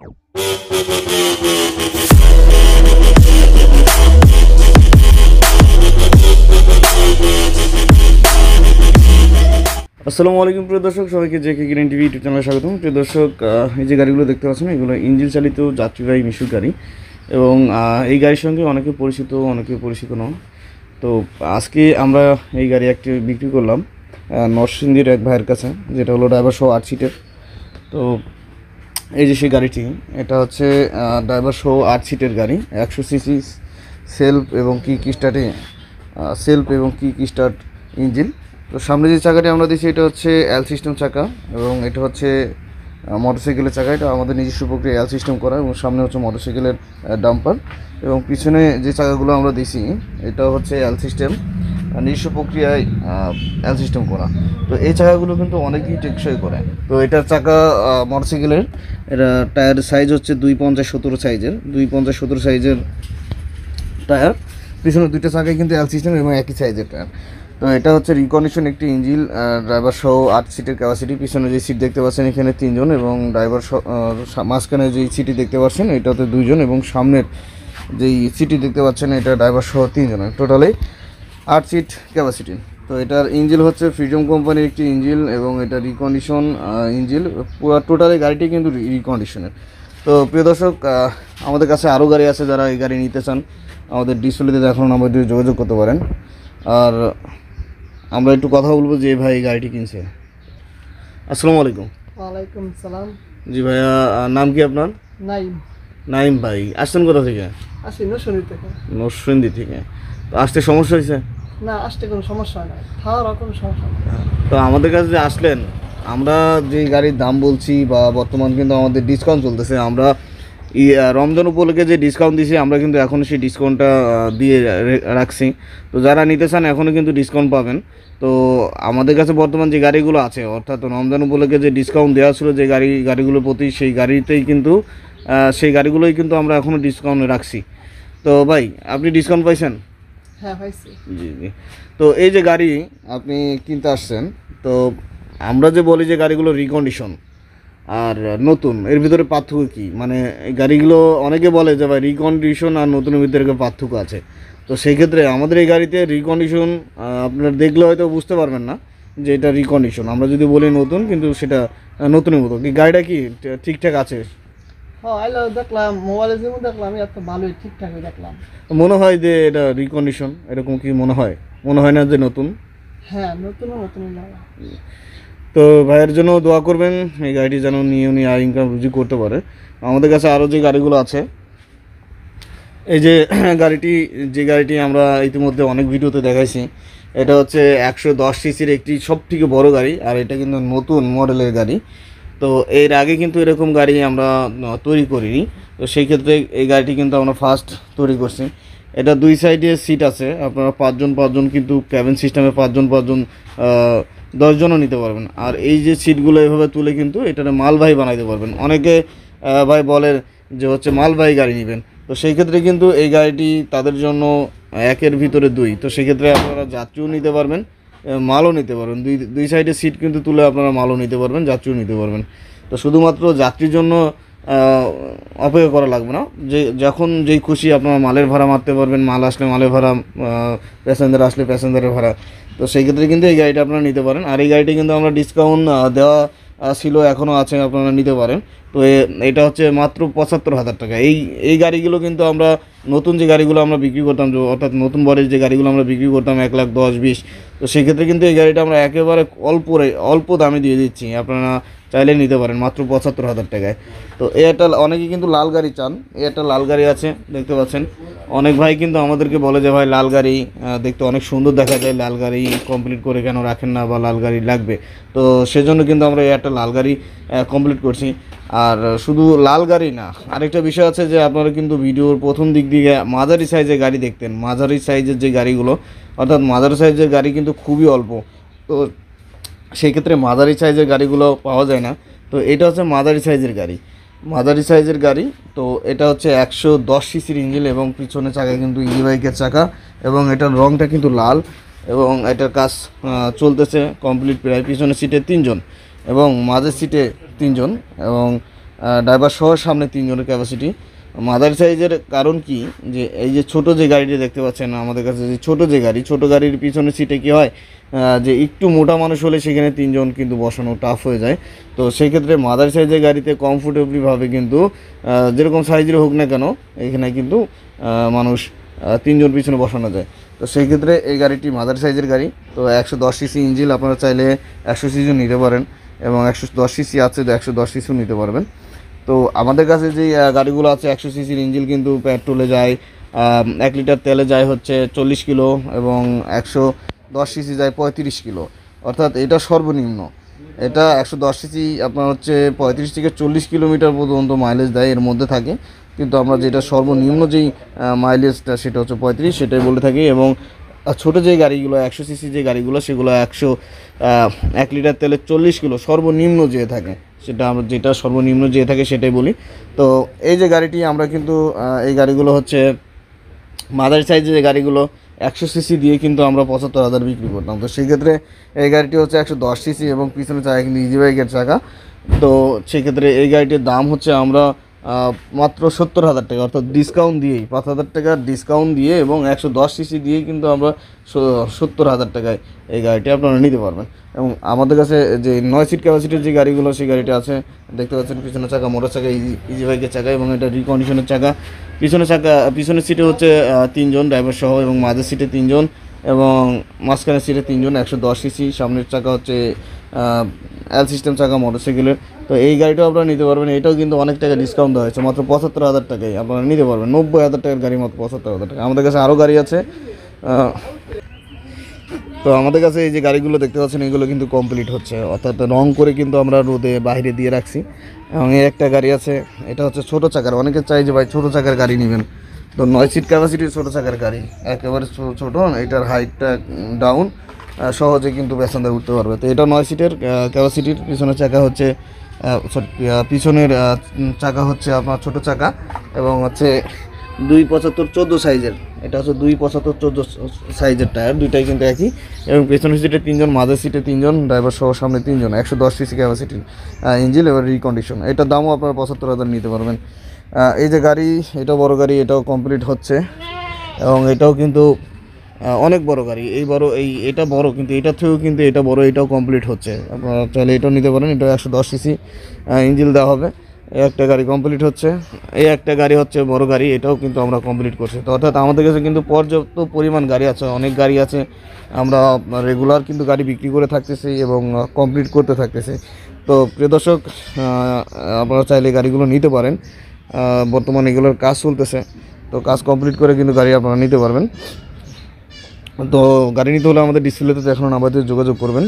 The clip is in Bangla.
আসসালামু আলাইকুম প্রিয় দর্শক সবাইকে জেকে গ্রিন টিভি ইউটিউব চ্যানেলে স্বাগতম প্রিয় দর্শক এই যে গাড়িগুলো দেখতে পাচ্ছেন এগুলো ইঞ্জিন চালিত যাত্রীবাহী মিশুর গাড়ি এবং এই গাড়ির সঙ্গে অনেকে পরিচিত অনেকে পরিচিত নন তো আজকে আমরা এই গাড়ি একটি বিক্রি করলাম নরসিংদীর এক ভাইয়ের কাছে যেটা হলো ড্রাইভার সহ আট সিটের তো এই যে সেই গাড়িটি এটা হচ্ছে ড্রাইভার সহ আট সিটের গাড়ি একশো সিসি সেলফ এবং কি কি স্টার্টে সেলফ এবং কি কি স্টার্ট ইঞ্জিন তো সামনে যে চাকাটি আমরা দিচ্ছি এটা হচ্ছে এল সিস্টেম চাকা এবং এটা হচ্ছে মোটরসাইকেলের চাকা এটা আমাদের নিজস্ব প্রক্রিয়া এল সিস্টেম করা এবং সামনে হচ্ছে মোটরসাইকেলের ডাম্পার এবং পিছনে যে চাকাগুলো আমরা দিছি এটা হচ্ছে এল সিস্টেম নিজস্ব প্রক্রিয়ায় সিস্টেম করা তো এই চাকাগুলো কিন্তু অনেকেই টেকসই করে তো এটার চাকা মোটরসাইকেলের এটা টায়ারের সাইজ হচ্ছে দুই পঞ্চাশ সতেরো সাইজের দুই পঞ্চাশ সতেরো সাইজের টায়ার পিছনে দুইটা চাকাই কিন্তু এল সিস্টেম এবং একই সাইজের টায়ার তো এটা হচ্ছে রিকন্ডিশন একটি ইঞ্জিল ড্রাইভার সহ আট সিটের ক্যাপাসিটি পিছনে যে সিট দেখতে পাচ্ছেন এখানে তিনজন এবং ড্রাইভার মাঝখানে যে সিটি দেখতে পাচ্ছেন এটাতে দুইজন এবং সামনের যেই সিটি দেখতে পাচ্ছেন এটা ড্রাইভার সহ তিনজনের টোটালি আট সিট ক্যাপাসিটি তো এটার ইঞ্জিল হচ্ছে ফ্রিজম কোম্পানির একটি ইঞ্জিল এবং এটা রিকন্ডিশন ইঞ্জিল টোটালি গাড়িটি কিন্তু রিকন্ডিশনের তো প্রিয় দর্শক আমাদের কাছে আরও গাড়ি আছে যারা এই গাড়ি নিতে চান আমাদের ডিসপ্লেতে এখন আমাদের যোগাযোগ করতে পারেন আর আমরা একটু কথা বলবো যে ভাই এই গাড়িটি কিনছে আসসালামু আলাইকুম ওয়ালাইকুম সালাম জি ভাইয়া নাম কি আপনার নাইম নাইম ভাই আসছেন কোথা থেকে আসি নরসিন্দী থেকে নরসিন্দী থেকে তো আসতে সমস্যা হয়েছে না আসতে কোনো সমস্যা নাই খাওয়ার কোনো সমস্যা তো আমাদের কাছে যে আসলেন আমরা যে গাড়ির দাম বলছি বা বর্তমান কিন্তু আমাদের ডিসকাউন্ট চলতেছে আমরা ই রমজান উপলক্ষে যে ডিসকাউন্ট দিয়েছি আমরা কিন্তু এখনও সেই ডিসকাউন্টটা দিয়ে রাখছি তো যারা নিতে চান এখনও কিন্তু ডিসকাউন্ট পাবেন তো আমাদের কাছে বর্তমান যে গাড়িগুলো আছে অর্থাৎ রমজান উপলক্ষে যে ডিসকাউন্ট দেওয়া ছিল যে গাড়ি গাড়িগুলোর প্রতি সেই গাড়িতেই কিন্তু সেই গাড়িগুলোই কিন্তু আমরা এখনও ডিসকাউন্ট রাখছি তো ভাই আপনি ডিসকাউন্ট পাইছেন হ্যাঁ জি জি তো এই যে গাড়ি আপনি কিনতে আসছেন তো আমরা যে বলি যে গাড়িগুলো রিকন্ডিশন আর নতুন এর ভিতরে পার্থক্য কি মানে এই গাড়িগুলো অনেকে বলে যে ভাই রিকন্ডিশন আর নতুনের ভিতরে পার্থক্য আছে তো সেই ক্ষেত্রে আমাদের এই গাড়িতে রিকন্ডিশন আপনার দেখলে হয়তো বুঝতে পারবেন না যে এটা রিকন্ডিশন আমরা যদি বলি নতুন কিন্তু সেটা নতুনের মতো গাড়িটা কি ঠিকঠাক আছে হ্যাঁ, দেখলাম মোবাইলে দেখলাম এত ভালোই ঠিকঠাক মনে হয় যে এটা রিকন্ডিশন এরকম কি মনে হয় মনে হয় না যে নতুন হ্যাঁ তো ভাইয়ের জন্য দোয়া করবেন এই গাড়িটি যেন নিয়ে উনি আয় ইনকাম রুজি করতে পারে আমাদের কাছে আরও যে গাড়িগুলো আছে এই যে গাড়িটি যে গাড়িটি আমরা ইতিমধ্যে অনেক ভিডিওতে দেখাইছি এটা হচ্ছে একশো দশ সিসির একটি সব থেকে বড় গাড়ি আর এটা কিন্তু নতুন মডেলের গাড়ি তো এর আগে কিন্তু এরকম গাড়ি আমরা তৈরি করিনি তো সেই ক্ষেত্রে এই গাড়িটি কিন্তু আমরা ফার্স্ট তৈরি করছি এটা দুই সাইডে সিট আছে আপনারা পাঁচজন পাঁচজন কিন্তু ক্যাবিন সিস্টেমে পাঁচজন পাঁচজন দশজনও নিতে পারবেন আর এই যে সিটগুলো এভাবে তুলে কিন্তু এটা মালবাহী বানাইতে পারবেন অনেকে ভাই বলেন যে হচ্ছে মালবাহী গাড়ি নেবেন তো সেই ক্ষেত্রে কিন্তু এই গাড়িটি তাদের জন্য একের ভিতরে দুই তো সেক্ষেত্রে আপনারা যাত্রীও নিতে পারবেন মালও নিতে পারবেন দুই দুই সাইডে সিট কিন্তু তুলে আপনারা মালও নিতে পারবেন যাত্রীও নিতে পারবেন তো শুধুমাত্র যাত্রীর জন্য অপেক্ষা করা লাগবে না যে যখন যেই খুশি আপনারা মালের ভাড়া মারতে পারবেন মাল আসলে মালের ভাড়া প্যাসেঞ্জার আসলে প্যাসেঞ্জারের ভাড়া তো সেই ক্ষেত্রে কিন্তু এই গাড়িটা আপনারা নিতে পারেন আর এই গাড়িটি কিন্তু আমরা ডিসকাউন্ট দেওয়া ছিল এখনও আছে আপনারা নিতে পারেন তো এটা হচ্ছে মাত্র পঁচাত্তর হাজার টাকা এই এই গাড়িগুলো কিন্তু আমরা নতুন যে গাড়িগুলো আমরা বিক্রি করতাম অর্থাৎ নতুন বরের যে গাড়িগুলো আমরা বিক্রি করতাম এক লাখ দশ বিশ তো সেক্ষেত্রে কিন্তু এই গাড়িটা আমরা একেবারে অল্প অল্প দামে দিয়ে দিচ্ছি আপনারা চাইলে নিতে পারেন মাত্র পঁচাত্তর হাজার টাকায় তো এ একটা অনেকে কিন্তু লাল গাড়ি চান এ একটা লাল গাড়ি আছে দেখতে পাচ্ছেন অনেক ভাই কিন্তু আমাদেরকে বলে যে ভাই লাল গাড়ি দেখতে অনেক সুন্দর দেখা যায় লাল গাড়ি কমপ্লিট করে কেন রাখেন না বা লাল গাড়ি লাগবে তো সেজন্য কিন্তু আমরা এই একটা লাল গাড়ি কমপ্লিট করছি আর শুধু লাল গাড়ি না আরেকটা বিষয় আছে যে আপনারা কিন্তু ভিডিওর প্রথম দিক দিকে মাঝারি সাইজের গাড়ি দেখতেন মাঝারি সাইজের যে গাড়িগুলো অর্থাৎ মাঝারি সাইজের গাড়ি কিন্তু খুবই অল্প তো সেই ক্ষেত্রে মাঝারি সাইজের গাড়িগুলো পাওয়া যায় না তো এটা হচ্ছে মাঝারি সাইজের গাড়ি মাঝারি সাইজের গাড়ি তো এটা হচ্ছে একশো দশ সিসির ইঞ্জিন এবং পিছনে চাকা কিন্তু ই বাইকের চাকা এবং এটার রঙটা কিন্তু লাল এবং এটার কাজ চলতেছে কমপ্লিট প্রায় পিছনে সিটে তিনজন এবং মাঝের সিটে তিনজন এবং ড্রাইভার সহ সামনে তিনজনের ক্যাপাসিটি মাদার সাইজের কারণ কি যে এই যে ছোট যে গাড়িটি দেখতে পাচ্ছেন আমাদের কাছে যে ছোট যে গাড়ি ছোট গাড়ির পিছনে সিটে কি হয় যে একটু মোটা মানুষ হলে সেখানে তিনজন কিন্তু বসানো টাফ হয়ে যায় তো সেক্ষেত্রে মাদার সাইজের গাড়িতে কমফোর্টেবলিভাবে কিন্তু যেরকম সাইজের হোক না কেন এখানে কিন্তু মানুষ তিনজন পিছনে বসানো যায় তো সেই ক্ষেত্রে এই গাড়িটি মাদার সাইজের গাড়ি তো একশো দশ সিসি ইঞ্জিল আপনারা চাইলে একশো সিসিও নিতে পারেন এবং একশো দশ সিসি আছে তো একশো দশ সিসিও নিতে পারবেন তো আমাদের কাছে যে গাড়িগুলো আছে একশো সিসির ইঞ্জিন কিন্তু পেট্রোলে যায় এক লিটার তেলে যায় হচ্ছে চল্লিশ কিলো এবং একশো দশ সিসি যায় পঁয়ত্রিশ কিলো অর্থাৎ এটা সর্বনিম্ন এটা একশো দশ সিসি আপনার হচ্ছে পঁয়ত্রিশ থেকে চল্লিশ কিলোমিটার পর্যন্ত মাইলেজ দেয় এর মধ্যে থাকে কিন্তু আমরা যেটা সর্বনিম্ন যেই মাইলেজটা সেটা হচ্ছে পঁয়ত্রিশ সেটাই বলে থাকি এবং ছোটো যে গাড়িগুলো একশো সিসি যে গাড়িগুলো সেগুলো একশো এক লিটার তেলের চল্লিশ কিলো সর্বনিম্ন যেয়ে থাকে সেটা আমরা যেটা সর্বনিম্ন যেয়ে থাকে সেটাই বলি তো এই যে গাড়িটি আমরা কিন্তু এই গাড়িগুলো হচ্ছে মাদার সাইজের যে গাড়িগুলো একশো সিসি দিয়ে কিন্তু আমরা পঁচাত্তর হাজার বিক্রি করতাম তো সেক্ষেত্রে এই গাড়িটি হচ্ছে একশো দশ সিসি এবং পিছনে চাকা কিন্তু ইজি বাইকের চাকা তো সেক্ষেত্রে এই গাড়িটির দাম হচ্ছে আমরা মাত্র সত্তর হাজার টাকা অর্থাৎ ডিসকাউন্ট দিয়েই পাঁচ হাজার টাকার ডিসকাউন্ট দিয়ে এবং একশো দশ সিসি দিয়ে কিন্তু আমরা সত্তর হাজার টাকায় এই গাড়িটি আপনারা নিতে পারবেন এবং আমাদের কাছে যে নয় সিট ক্যাপাসিটির যে গাড়িগুলো সেই গাড়িটা আছে দেখতে পাচ্ছেন পিছনের চাকা মোটর চাকা ইজি বাইকের চাকা এবং এটা রিকন্ডিশনের চাকা পিছনের চাকা পিছনের সিটে হচ্ছে তিনজন ড্রাইভার সহ এবং মাঝের সিটে তিনজন এবং মাঝখানে সিটে তিনজন একশো দশ সিসি সামনের চাকা হচ্ছে এল সিস্টেম চাকা মোটরসাইকেলের তো এই গাড়িটাও আপনারা নিতে পারবেন এটাও কিন্তু অনেক টাকা ডিসকাউন্ট দেওয়া হয়েছে মাত্র পঁচাত্তর হাজার টাকায় আপনারা নিতে পারবেন নব্বই হাজার টাকার গাড়ি মাত্র পঁচাত্তর হাজার টাকা আমাদের কাছে আরও গাড়ি আছে তো আমাদের কাছে এই যে গাড়িগুলো দেখতে পাচ্ছেন এগুলো কিন্তু কমপ্লিট হচ্ছে অর্থাৎ রং করে কিন্তু আমরা রোদে বাইরে দিয়ে রাখছি এবং এই একটা গাড়ি আছে এটা হচ্ছে ছোটো চাকার অনেকে চাই যে ভাই ছোটো চাকার গাড়ি নেবেন তো নয় সিট ক্যাপাসিটি ছোটো চাকার গাড়ি একেবারে ছোটো এটার হাইটটা ডাউন সহজে কিন্তু প্যাসেঞ্জার উঠতে পারবে তো এটা নয় সিটের ক্যাপাসিটির পিছনের চাকা হচ্ছে পিছনের চাকা হচ্ছে আপনার ছোট চাকা এবং হচ্ছে দুই পঁচাত্তর চোদ্দো সাইজের এটা হচ্ছে দুই পঁচাত্তর চোদ্দো সাইজের টায়ার দুইটাই কিন্তু একই এবং পেছনের সিটে তিনজন মাঝের সিটে তিনজন ড্রাইভার সহ সামনে তিনজন একশো দশ সিসি ক্যাপাসিটির ইঞ্জিন এবার রিকন্ডিশন এটার দামও আপনারা পঁচাত্তর হাজার নিতে পারবেন এই যে গাড়ি এটাও বড় গাড়ি এটাও কমপ্লিট হচ্ছে এবং এটাও কিন্তু অনেক বড় গাড়ি এই বড় এই এটা বড় কিন্তু এটার থেকেও কিন্তু এটা বড় এটাও কমপ্লিট হচ্ছে আপনারা চাইলে এটাও নিতে পারেন এটা একশো দশ সিসি ইঞ্জিল দেওয়া হবে এই একটা গাড়ি কমপ্লিট হচ্ছে এই একটা গাড়ি হচ্ছে বড় গাড়ি এটাও কিন্তু আমরা কমপ্লিট করছি তো অর্থাৎ আমাদের কাছে কিন্তু পর্যাপ্ত পরিমাণ গাড়ি আছে অনেক গাড়ি আছে আমরা রেগুলার কিন্তু গাড়ি বিক্রি করে থাকতেছি এবং কমপ্লিট করতে থাকতেছি তো প্রিয় দর্শক আপনারা চাইলে গাড়িগুলো নিতে পারেন বর্তমানে এগুলোর কাজ চলতেছে তো কাজ কমপ্লিট করে কিন্তু গাড়ি আপনারা নিতে পারবেন তো গাড়ি নিতে হলে আমাদের ডিসপ্লেতে এখন আমাদের যোগাযোগ করবেন